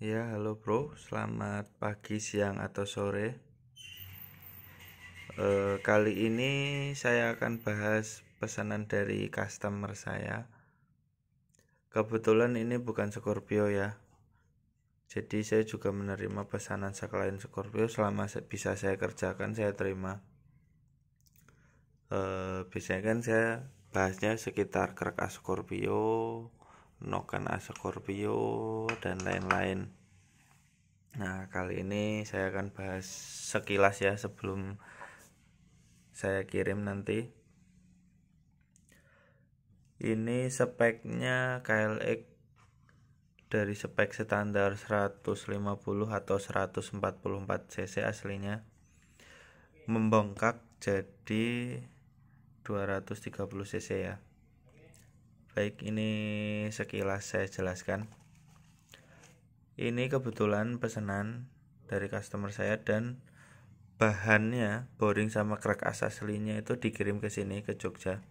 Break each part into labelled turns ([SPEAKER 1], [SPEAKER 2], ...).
[SPEAKER 1] Ya, halo bro. Selamat pagi, siang, atau sore. E, kali ini saya akan bahas pesanan dari customer saya. Kebetulan ini bukan Scorpio ya. Jadi saya juga menerima pesanan sekalian Scorpio selama bisa saya kerjakan saya terima. E, biasanya kan saya bahasnya sekitar kerak Scorpio, noken as Scorpio dan lain-lain. Nah, kali ini saya akan bahas sekilas ya sebelum saya kirim nanti. Ini speknya KLX dari spek standar 150 atau 144 cc aslinya membongkak jadi 230 cc ya Baik, ini sekilas saya jelaskan. Ini kebetulan pesanan dari customer saya dan bahannya boring sama kerak as aslinya itu dikirim ke sini ke Jogja.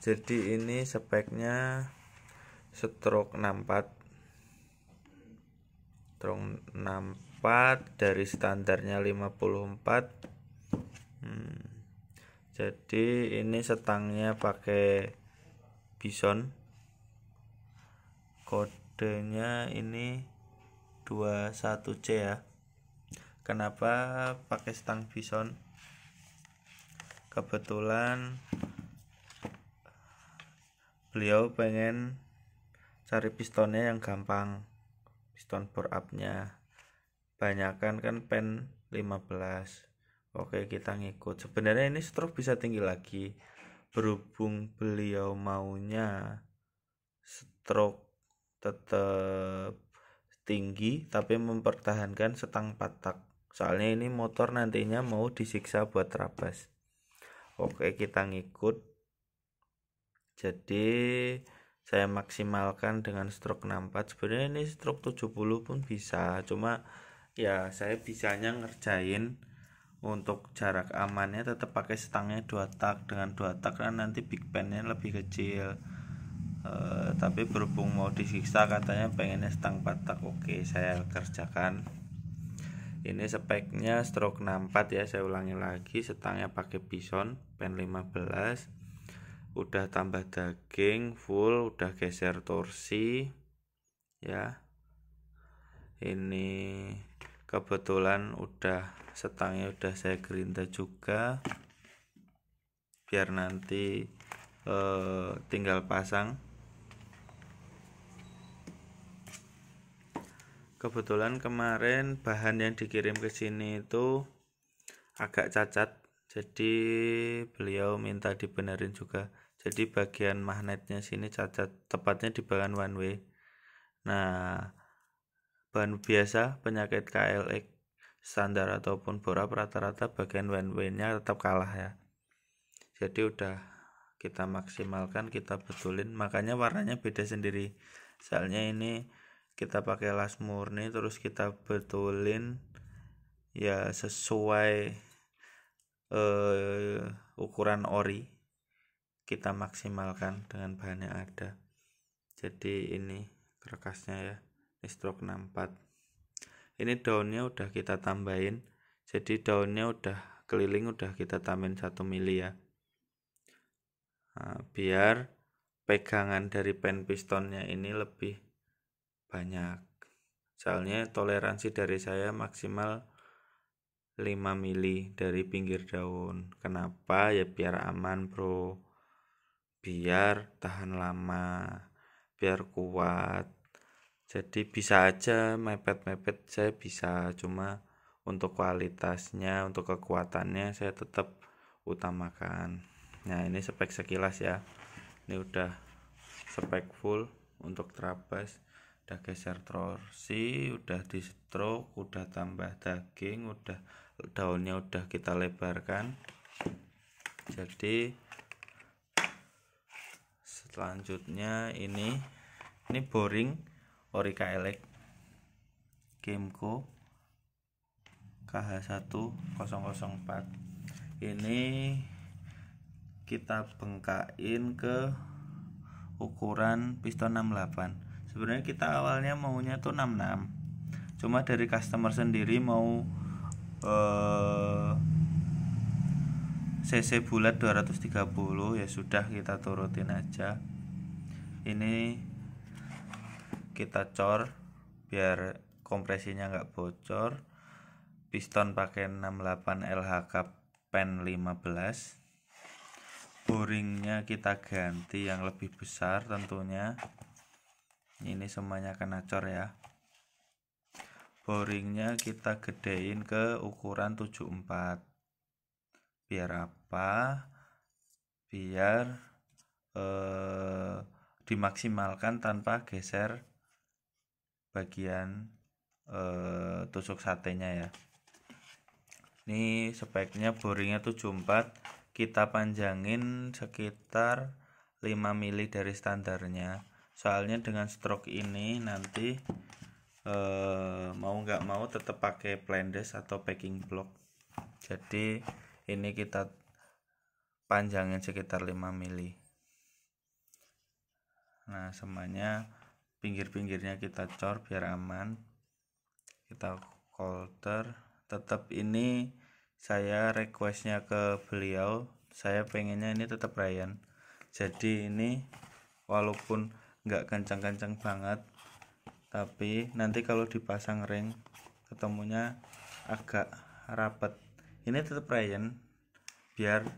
[SPEAKER 1] Jadi ini speknya stroke 64 Stroke 64 dari standarnya 54 jadi ini setangnya pakai bison kodenya ini 21C ya kenapa pakai setang bison kebetulan beliau pengen cari pistonnya yang gampang piston bore up nya banyakan kan pen 15 Oke kita ngikut sebenarnya ini stroke bisa tinggi lagi berhubung beliau maunya stroke tetap tinggi tapi mempertahankan setang patak soalnya ini motor nantinya mau disiksa buat terabas oke kita ngikut jadi saya maksimalkan dengan stroke 64 sebenarnya ini stroke 70 pun bisa cuma ya saya bisanya ngerjain untuk jarak amannya tetap pakai setangnya dua tak dengan dua tak kan nanti big pennya lebih kecil uh, tapi berhubung mau disiksa katanya pengennya setang patak oke saya kerjakan ini speknya stroke 64 ya saya ulangi lagi setangnya pakai bison pen 15 udah tambah daging full udah geser torsi ya ini kebetulan udah setangnya udah saya gerinda juga biar nanti eh, tinggal pasang kebetulan kemarin bahan yang dikirim ke sini itu agak cacat jadi beliau minta dibenerin juga jadi bagian magnetnya sini cacat tepatnya di bagian one way nah bahan biasa, penyakit KLX standar ataupun borap rata-rata bagian wen nya tetap kalah ya. Jadi udah kita maksimalkan, kita betulin. Makanya warnanya beda sendiri. Soalnya ini kita pakai las murni terus kita betulin ya sesuai eh, ukuran ori kita maksimalkan dengan bahan yang ada. Jadi ini kerkasnya ya ini stroke 64 ini daunnya udah kita tambahin jadi daunnya udah keliling udah kita tambahin 1 mili ya nah, biar pegangan dari pen pistonnya ini lebih banyak soalnya toleransi dari saya maksimal 5 mili dari pinggir daun kenapa ya biar aman bro biar tahan lama biar kuat jadi bisa aja mepet-mepet saya bisa cuma untuk kualitasnya untuk kekuatannya saya tetap utamakan nah ini spek sekilas ya ini udah spek full untuk trapes udah geser torsi udah di stroke udah tambah daging udah daunnya udah kita lebarkan jadi selanjutnya ini ini boring Orika Elek Gameco KH1004 ini kita bengkain ke ukuran piston 68 sebenarnya kita awalnya maunya tuh 66 cuma dari customer sendiri mau eh, CC bulat 230 ya sudah kita turutin aja ini kita cor biar kompresinya nggak bocor piston pakai 68 LHK pen 15 boringnya kita ganti yang lebih besar tentunya ini semuanya kena cor ya boringnya kita gedein ke ukuran 74 biar apa biar eh, dimaksimalkan tanpa geser bagian e, tusuk satenya ya ini speknya boringnya 74 kita panjangin sekitar 5 mili dari standarnya soalnya dengan stroke ini nanti e, mau nggak mau tetap pakai plandes atau packing block jadi ini kita panjangin sekitar 5 mili nah semuanya pinggir-pinggirnya kita cor biar aman kita colter tetap ini saya requestnya ke beliau saya pengennya ini tetap Ryan jadi ini walaupun nggak kencang-kencang banget tapi nanti kalau dipasang ring ketemunya agak rapet ini tetap Ryan biar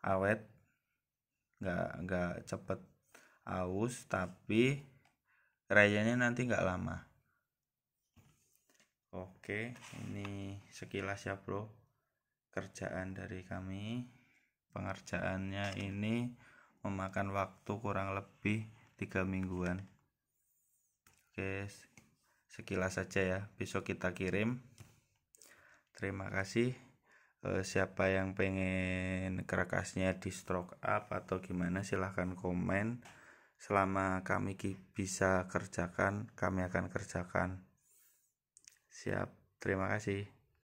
[SPEAKER 1] awet nggak nggak cepet aus tapi rayanya nanti nggak lama oke ini sekilas ya bro kerjaan dari kami pengerjaannya ini memakan waktu kurang lebih tiga mingguan oke sekilas saja ya besok kita kirim terima kasih eh, siapa yang pengen kerakasnya di stroke up atau gimana silahkan komen selama kami bisa kerjakan kami akan kerjakan siap terima kasih